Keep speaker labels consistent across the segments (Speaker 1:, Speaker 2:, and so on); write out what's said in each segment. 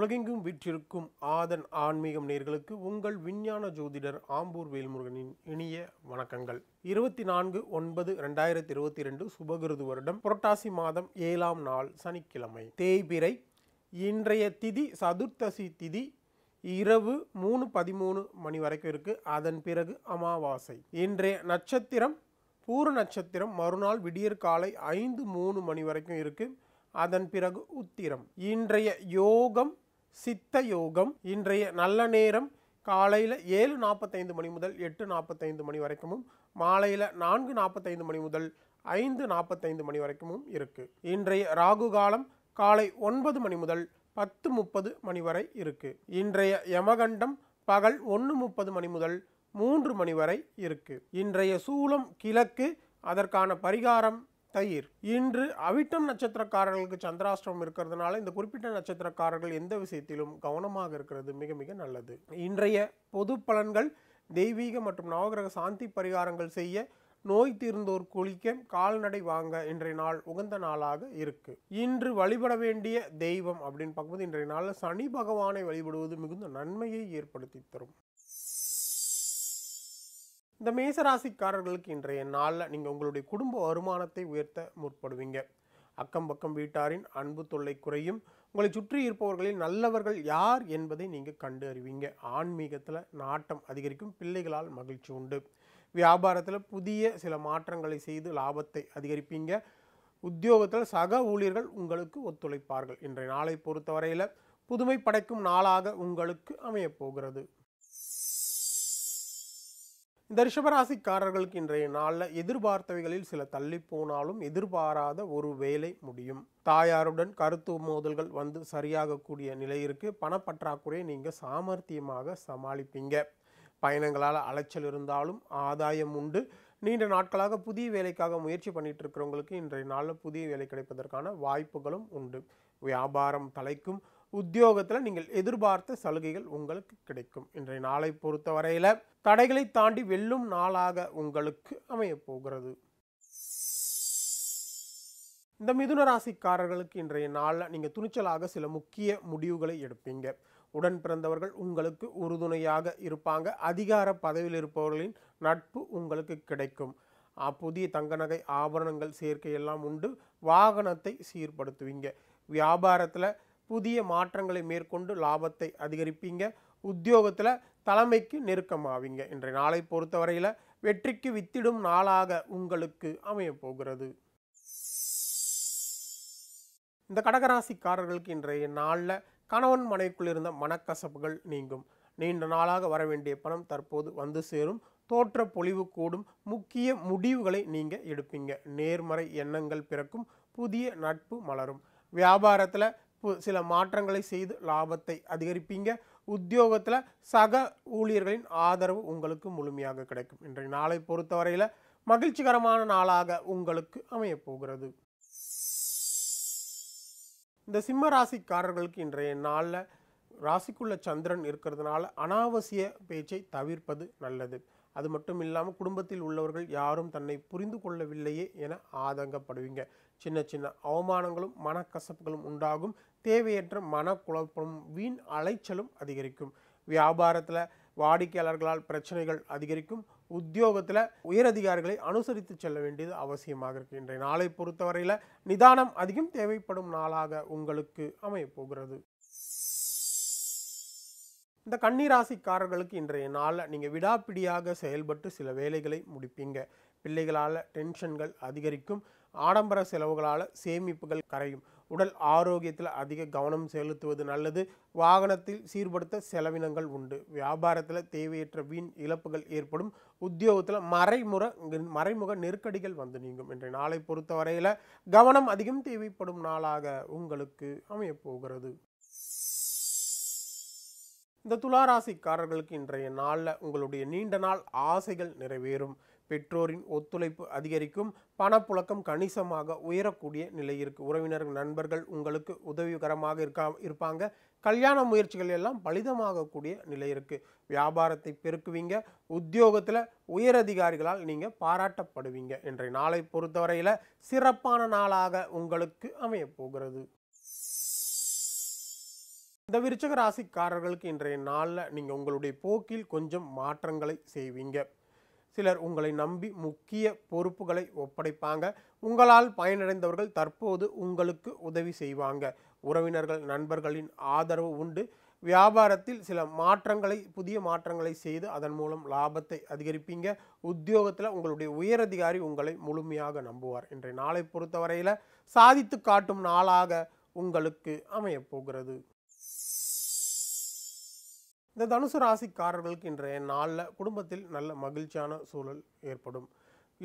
Speaker 1: உலகெங்கும் வீற்றிருக்கும் ஆதன் ஆன்மீகம் நேர்களுக்கு உங்கள் விஞ்ஞான ஜோதிடர் ஆம்பூர் வேல்முருகனின் இனிய வணக்கங்கள் இருபத்தி நான்கு ஒன்பது ரெண்டாயிரத்தி இருபத்தி ரெண்டு சுபகிருது வருடம் புரட்டாசி மாதம் ஏழாம் நாள் சனிக்கிழமை தேய்பிரை இன்றைய திதி சதுர்த்தசி திதி இரவு மூணு பதிமூணு மணி வரைக்கும் இருக்கு அதன் பிறகு அமாவாசை இன்றைய நட்சத்திரம் பூர நட்சத்திரம் மறுநாள் விடியற் காலை ஐந்து மூணு மணி வரைக்கும் இருக்குது அதன் பிறகு உத்திரம் இன்றைய யோகம் சித்த யோகம் இன்றைய நல்ல நேரம் காலையில் ஏழு நாற்பத்தைந்து மணி முதல் எட்டு நாற்பத்தைந்து மணி வரைக்கும் மாலையில் நான்கு நாற்பத்தைந்து மணி முதல் ஐந்து நாற்பத்தைந்து மணி வரைக்கும் இருக்குது இன்றைய ராகு காலம் காலை ஒன்பது மணி முதல் பத்து முப்பது மணி வரை இருக்குது இன்றைய யமகண்டம் பகல் ஒன்று முப்பது மணி முதல் மூன்று மணி வரை இருக்குது இன்றைய சூலம் கிழக்கு அதற்கான பரிகாரம் தயிர் இன்று அவிட்டம் நட்சத்திரக்காரர்களுக்கு சந்திராஷ்டிரம் இருக்கிறதுனால இந்த குறிப்பிட்ட நட்சத்திரக்காரர்கள் எந்த விஷயத்திலும் கவனமாக இருக்கிறது மிக மிக நல்லது இன்றைய பொது பலன்கள் தெய்வீக மற்றும் நவகிரக சாந்தி பரிகாரங்கள் செய்ய நோய் தீர்ந்தோர் குளிக்க கால்நடை வாங்க இன்றைய நாள் உகந்த நாளாக இருக்கு இன்று வழிபட வேண்டிய தெய்வம் அப்படின்னு பார்க்கும்போது இன்றைய நாளில் சனி பகவானை வழிபடுவது மிகுந்த நன்மையை ஏற்படுத்தி தரும் இந்த மேசராசிக்காரர்களுக்கு இன்றைய நாளில் நீங்கள் உங்களுடைய குடும்ப வருமானத்தை உயர்த்த முற்படுவீங்க அக்கம் பக்கம் வீட்டாரின் அன்பு தொல்லை குறையும் உங்களை சுற்றி இருப்பவர்களில் நல்லவர்கள் யார் என்பதை நீங்கள் கண்டு அறிவீங்க ஆன்மீகத்தில் நாட்டம் அதிகரிக்கும் பிள்ளைகளால் மகிழ்ச்சி உண்டு வியாபாரத்தில் புதிய சில மாற்றங்களை செய்து லாபத்தை அதிகரிப்பீங்க உத்தியோகத்தில் சக ஊழியர்கள் உங்களுக்கு ஒத்துழைப்பார்கள் இன்றைய நாளை பொறுத்தவரையில் புதுமை படைக்கும் நாளாக உங்களுக்கு அமையப்போகிறது இந்த ரிஷபராசிக்காரர்களுக்கு இன்றைய நாளில் எதிர்பார்த்தவைகளில் சில தள்ளி போனாலும் எதிர்பாராத ஒரு வேலை முடியும் தாயாருடன் கருத்து மோதல்கள் வந்து சரியாகக்கூடிய நிலை இருக்குது பணப்பற்றாக்குறையை நீங்கள் சாமர்த்தியமாக சமாளிப்பீங்க பயணங்களால் அலைச்சல் இருந்தாலும் ஆதாயம் உண்டு நீண்ட நாட்களாக புதிய வேலைக்காக முயற்சி பண்ணிட்டு இருக்கிறவங்களுக்கு இன்றைய நாளில் புதிய வேலை கிடைப்பதற்கான வாய்ப்புகளும் உண்டு வியாபாரம் தலைக்கும் உத்தியோகத்தில் நீங்கள் எதிர்பார்த்த சலுகைகள் உங்களுக்கு கிடைக்கும் இன்றைய நாளை பொறுத்தவரையில் தடைகளை தாண்டி வெல்லும் நாளாக உங்களுக்கு அமையப்போகிறது இந்த மிதுன ராசிக்காரர்களுக்கு இன்றைய நாளில் நீங்கள் துணிச்சலாக சில முக்கிய முடிவுகளை எடுப்பீங்க உடன் பிறந்தவர்கள் உங்களுக்கு உறுதுணையாக இருப்பாங்க அதிகார பதவியில் இருப்பவர்களின் நட்பு உங்களுக்கு கிடைக்கும் புதிய தங்க நகை ஆபரணங்கள் சேர்க்கை எல்லாம் உண்டு வாகனத்தை சீர்படுத்துவீங்க வியாபாரத்தில் புதிய மாற்றங்களை மேற்கொண்டு லாபத்தை அதிகரிப்பீங்க உத்தியோகத்தில் தலைமைக்கு நெருக்கமாவீங்க இன்றைய நாளை பொறுத்தவரையில் வெற்றிக்கு வித்திடும் நாளாக உங்களுக்கு அமையப்போகிறது இந்த கடகராசிக்காரர்களுக்கு இன்றைய நாளில் கணவன் மனைக்குள் இருந்த மனக்கசப்புகள் நீங்கும் நீண்ட நாளாக வர வேண்டிய பணம் தற்போது வந்து சேரும் தோற்ற பொழிவு கூடும் முக்கிய முடிவுகளை நீங்கள் எடுப்பீங்க நேர்மறை எண்ணங்கள் பிறக்கும் புதிய நட்பு மலரும் வியாபாரத்தில் சில மாற்றங்களை செய்து லாபத்தை அதிகரிப்பீங்க உத்தியோகத்தில் சக ஊழியர்களின் ஆதரவு உங்களுக்கு முழுமையாக கிடைக்கும் இன்றைய நாளை பொறுத்தவரையில் மகிழ்ச்சிகரமான நாளாக உங்களுக்கு அமையப்போகிறது இந்த சிம்ம ராசிக்காரர்களுக்கு இன்றைய நாளில் ராசிக்குள்ள சந்திரன் இருக்கிறதுனால அனாவசிய பேச்சை தவிர்ப்பது நல்லது அது மட்டும் இல்லாமல் குடும்பத்தில் உள்ளவர்கள் யாரும் தன்னை புரிந்து கொள்ளவில்லையே என ஆதங்கப்படுவீங்க சின்ன சின்ன அவமானங்களும் மனக்கசப்புகளும் உண்டாகும் தேவையற்ற மனக்குழப்பமும் வீண் அலைச்சலும் அதிகரிக்கும் வியாபாரத்தில் வாடிக்கையாளர்களால் பிரச்சனைகள் அதிகரிக்கும் உத்தியோகத்தில் உயரதிகாரிகளை அனுசரித்து செல்ல வேண்டியது அவசியமாக இருக்கு இன்றைய நாளை பொறுத்தவரையில் நிதானம் அதிகம் தேவைப்படும் நாளாக உங்களுக்கு அமையப்போகிறது இந்த கன்னிராசிக்காரர்களுக்கு இன்றைய நாளில் நீங்கள் விடாப்பிடியாக செயல்பட்டு சில வேலைகளை முடிப்பீங்க பிள்ளைகளால் டென்ஷன்கள் அதிகரிக்கும் ஆடம்பர செலவுகளால் சேமிப்புகள் கரையும் உடல் ஆரோக்கியத்தில் அதிக கவனம் செலுத்துவது நல்லது வாகனத்தில் சீர்படுத்த செலவினங்கள் உண்டு வியாபாரத்தில் தேவையற்ற வீண் இழப்புகள் ஏற்படும் உத்தியோகத்தில் மறைமுற மறைமுக நெருக்கடிகள் வந்து நீங்கும் இன்றைய நாளை பொறுத்த வரையில் கவனம் அதிகம் தேவைப்படும் நாளாக உங்களுக்கு அமையப்போகிறது இந்த துளாராசிக்காரர்களுக்கு இன்றைய நாளில் உங்களுடைய நீண்ட நாள் ஆசைகள் நிறைவேறும் பெற்றோரின் ஒத்துழைப்பு அதிகரிக்கும் பணப்புழக்கம் கணிசமாக உயரக்கூடிய நிலை இருக்குது உறவினர்கள் நண்பர்கள் உங்களுக்கு உதவிகரமாக இருக்கா இருப்பாங்க கல்யாண முயற்சிகள் எல்லாம் பலிதமாகக்கூடிய நிலை இருக்குது வியாபாரத்தை பெருக்குவீங்க உத்தியோகத்தில் உயரதிகாரிகளால் நீங்கள் பாராட்டப்படுவீங்க இன்றைய நாளை பொறுத்தவரையில் சிறப்பான நாளாக உங்களுக்கு அமையப்போகிறது இந்த விருச்சக ராசிக்காரர்களுக்கு இன்றைய நாளில் நீங்கள் உங்களுடைய போக்கில் கொஞ்சம் மாற்றங்களை செய்வீங்க சிலர் உங்களை நம்பி முக்கிய பொறுப்புகளை ஒப்படைப்பாங்க உங்களால் பயனடைந்தவர்கள் தற்போது உங்களுக்கு உதவி செய்வாங்க உறவினர்கள் நண்பர்களின் ஆதரவு உண்டு வியாபாரத்தில் சில மாற்றங்களை புதிய மாற்றங்களை செய்து அதன் மூலம் லாபத்தை அதிகரிப்பீங்க உத்தியோகத்தில் உங்களுடைய உயரதிகாரி உங்களை முழுமையாக நம்புவார் இன்றைய நாளை பொறுத்தவரையில் சாதித்து காட்டும் நாளாக உங்களுக்கு அமையப்போகிறது இந்த தனுசு ராசிக்காரர்களுக்கு இன்றைய நாளில் குடும்பத்தில் நல்ல மகிழ்ச்சியான சூழல் ஏற்படும்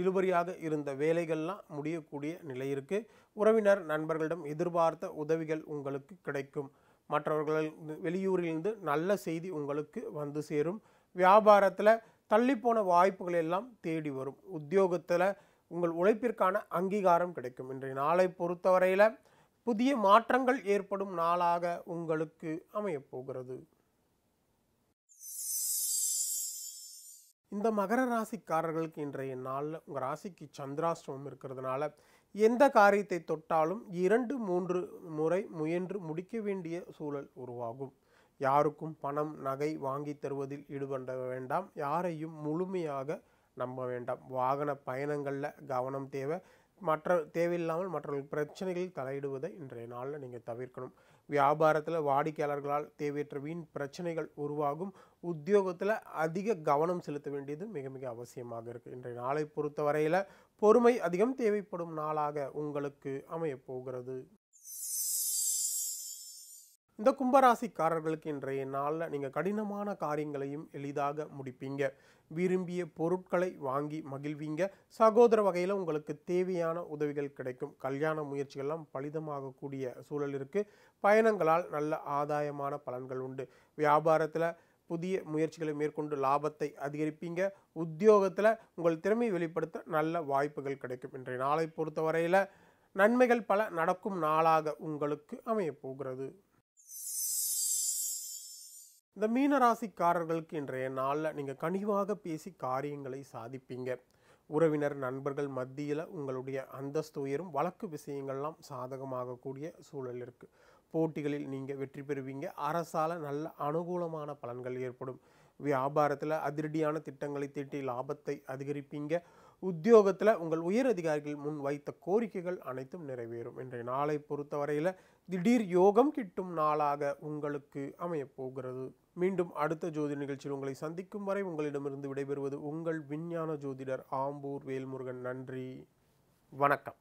Speaker 1: இழுபறியாக இருந்த வேலைகள்லாம் முடியக்கூடிய நிலை இருக்குது உறவினர் நண்பர்களிடம் எதிர்பார்த்த உதவிகள் உங்களுக்கு கிடைக்கும் மற்றவர்கள் வெளியூரிலிருந்து நல்ல செய்தி உங்களுக்கு வந்து சேரும் வியாபாரத்தில் தள்ளிப்போன வாய்ப்புகள் எல்லாம் தேடி வரும் உத்தியோகத்தில் உங்கள் உழைப்பிற்கான அங்கீகாரம் கிடைக்கும் இன்றைய நாளை பொறுத்தவரையில் புதிய மாற்றங்கள் ஏற்படும் நாளாக உங்களுக்கு அமையப்போகிறது இந்த மகர ராசிக்காரர்களுக்கு இன்றைய நாளில் உங்கள் ராசிக்கு சந்திராஷ்டமம் இருக்கிறதுனால எந்த காரியத்தை தொட்டாலும் இரண்டு மூன்று முறை முயன்று முடிக்க வேண்டிய சூழல் உருவாகும் யாருக்கும் பணம் நகை வாங்கி தருவதில் ஈடுபட வேண்டாம் யாரையும் முழுமையாக நம்ப வேண்டாம் வாகன பயணங்களில் கவனம் தேவை மற்ற தேவையில்லாமல் மற்றவர்கள் பிரச்சனைகளில் தலையிடுவதை இன்றைய நாளில் நீங்கள் தவிர்க்கணும் வியாபாரத்தில் வாடிக்கையாளர்களால் தேவையற்ற வீண் பிரச்சனைகள் உருவாகும் உத்தியோகத்தில் அதிக கவனம் செலுத்த வேண்டியது மிக மிக அவசியமாக இருக்குது இன்றைய நாளை பொறுத்தவரையில் பொறுமை அதிகம் தேவைப்படும் நாளாக உங்களுக்கு அமையப்போகிறது இந்த கும்பராசிக்காரர்களுக்கு இன்றைய நாளில் நீங்கள் கடினமான காரியங்களையும் எளிதாக முடிப்பீங்க விரும்பிய பொருட்களை வாங்கி மகிழ்வீங்க சகோதர வகையில் உங்களுக்கு தேவையான உதவிகள் கிடைக்கும் கல்யாண முயற்சிகள்லாம் பலிதமாகக்கூடிய சூழல் இருக்குது பயணங்களால் நல்ல ஆதாயமான பலன்கள் உண்டு வியாபாரத்தில் புதிய முயற்சிகளை மேற்கொண்டு லாபத்தை அதிகரிப்பீங்க உத்தியோகத்தில் உங்கள் திறமையை வெளிப்படுத்த நல்ல வாய்ப்புகள் கிடைக்கும் இன்றைய நாளை பொறுத்தவரையில் நன்மைகள் பல நடக்கும் நாளாக உங்களுக்கு அமையப்போகிறது இந்த மீனராசிக்காரர்களுக்கு இன்றைய நாளில் நீங்கள் கனிவாக பேசி காரியங்களை சாதிப்பீங்க உறவினர் நண்பர்கள் மத்தியில் உங்களுடைய அந்தஸ்து உயரும் வழக்கு விஷயங்கள்லாம் சாதகமாகக்கூடிய சூழல் இருக்குது போட்டிகளில் நீங்கள் வெற்றி பெறுவீங்க அரசால் நல்ல அனுகூலமான பலன்கள் ஏற்படும் வியாபாரத்தில் அதிரடியான திட்டங்களை தீட்டி லாபத்தை அதிகரிப்பீங்க உத்தியோகத்தில் உங்கள் உயர் அதிகாரிகள் முன் வைத்த கோரிக்கைகள் அனைத்தும் நிறைவேறும் இன்றைய நாளை பொறுத்தவரையில் திடீர் யோகம் கிட்டும் நாளாக உங்களுக்கு அமையப்போகிறது மீண்டும் அடுத்த ஜோதி நிகழ்ச்சியில் உங்களை சந்திக்கும் வரை உங்களிடமிருந்து விடைபெறுவது உங்கள் விஞ்ஞான ஜோதிடர் ஆம்பூர் வேல்முருகன் நன்றி வணக்கம்